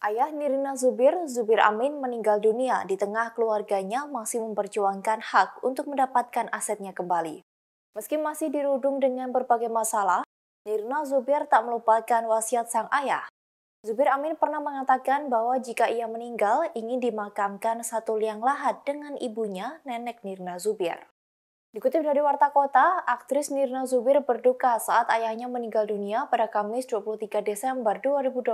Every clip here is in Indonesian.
Ayah Nirina Zubir, Zubir Amin meninggal dunia di tengah keluarganya masih memperjuangkan hak untuk mendapatkan asetnya kembali. Meski masih dirudung dengan berbagai masalah, Nirina Zubir tak melupakan wasiat sang ayah. Zubir Amin pernah mengatakan bahwa jika ia meninggal, ingin dimakamkan satu liang lahat dengan ibunya, nenek Nirna Zubir. Dikutip dari Warta Kota, aktris Nirna Zubir berduka saat ayahnya meninggal dunia pada Kamis 23 Desember 2021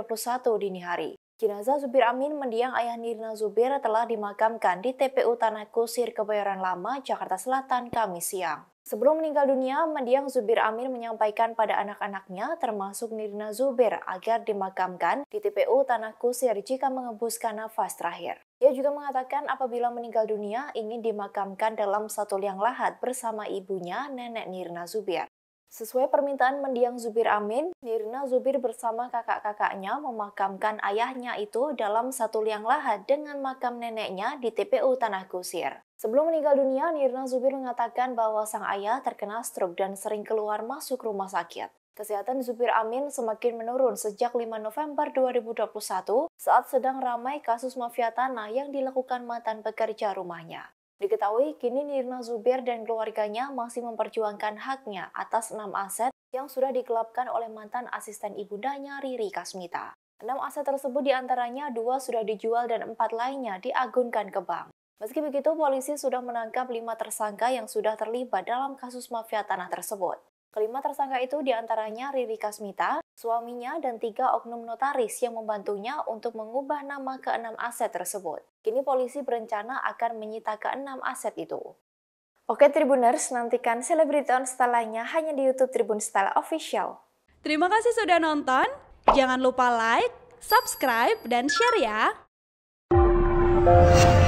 dini hari. Jenazah Zubir Amin mendiang ayah Nirna Zubir telah dimakamkan di TPU Tanah Kusir Kebayoran Lama, Jakarta Selatan, Kamis siang. Sebelum meninggal dunia, mendiang Zubir Amin menyampaikan pada anak-anaknya, termasuk Nirna Zubir, agar dimakamkan di TPU Tanah Kusir jika mengembuskan nafas terakhir. Ia juga mengatakan apabila meninggal dunia ingin dimakamkan dalam satu liang lahat bersama ibunya, nenek Nirna Zubir. Sesuai permintaan mendiang Zubir Amin, Nirna Zubir bersama kakak-kakaknya memakamkan ayahnya itu dalam satu liang lahat dengan makam neneknya di TPU Tanah Kusir. Sebelum meninggal dunia, Nirna Zubir mengatakan bahwa sang ayah terkena stroke dan sering keluar masuk rumah sakit. Kesehatan Zubir Amin semakin menurun sejak 5 November 2021 saat sedang ramai kasus mafia tanah yang dilakukan mantan pekerja rumahnya. Diketahui kini Nirna Zubir dan keluarganya masih memperjuangkan haknya atas enam aset yang sudah digelapkan oleh mantan asisten ibundanya Riri Kasmita. Enam aset tersebut diantaranya dua sudah dijual dan empat lainnya diagunkan ke bank. Meski begitu, polisi sudah menangkap lima tersangka yang sudah terlibat dalam kasus mafia tanah tersebut. Kelima tersangka itu diantaranya Riri Kasmita, suaminya dan tiga oknum notaris yang membantunya untuk mengubah nama keenam aset tersebut. Kini polisi berencana akan menyita keenam aset itu. Oke Tribuners, nantikan Celebrity On Style lainnya hanya di Youtube Tribun Style Official. Terima kasih sudah nonton, jangan lupa like, subscribe, dan share ya!